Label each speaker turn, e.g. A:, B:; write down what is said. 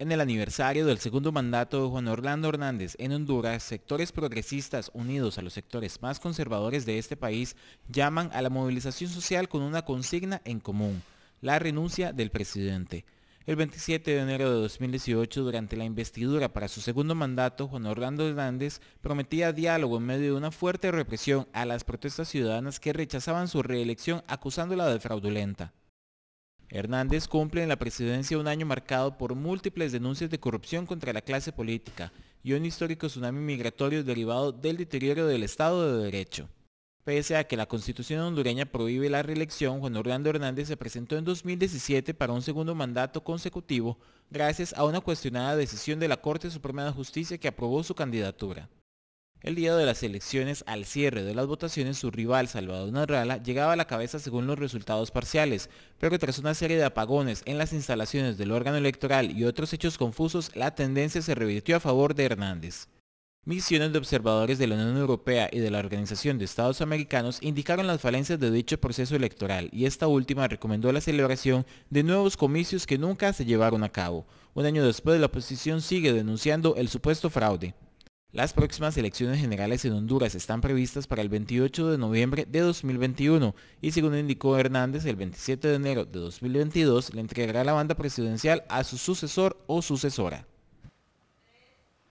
A: En el aniversario del segundo mandato de Juan Orlando Hernández en Honduras, sectores progresistas unidos a los sectores más conservadores de este país llaman a la movilización social con una consigna en común, la renuncia del presidente. El 27 de enero de 2018, durante la investidura para su segundo mandato, Juan Orlando Hernández prometía diálogo en medio de una fuerte represión a las protestas ciudadanas que rechazaban su reelección acusándola de fraudulenta. Hernández cumple en la presidencia un año marcado por múltiples denuncias de corrupción contra la clase política y un histórico tsunami migratorio derivado del deterioro del Estado de Derecho. Pese a que la constitución hondureña prohíbe la reelección, Juan Orlando Hernández se presentó en 2017 para un segundo mandato consecutivo gracias a una cuestionada decisión de la Corte Suprema de Justicia que aprobó su candidatura. El día de las elecciones, al cierre de las votaciones, su rival Salvador Narrala llegaba a la cabeza según los resultados parciales, pero tras una serie de apagones en las instalaciones del órgano electoral y otros hechos confusos, la tendencia se revirtió a favor de Hernández. Misiones de observadores de la Unión Europea y de la Organización de Estados Americanos indicaron las falencias de dicho proceso electoral y esta última recomendó la celebración de nuevos comicios que nunca se llevaron a cabo. Un año después la oposición sigue denunciando el supuesto fraude. Las próximas elecciones generales en Honduras están previstas para el 28 de noviembre de 2021 y según indicó Hernández, el 27 de enero de 2022 le entregará la banda presidencial a su sucesor o sucesora.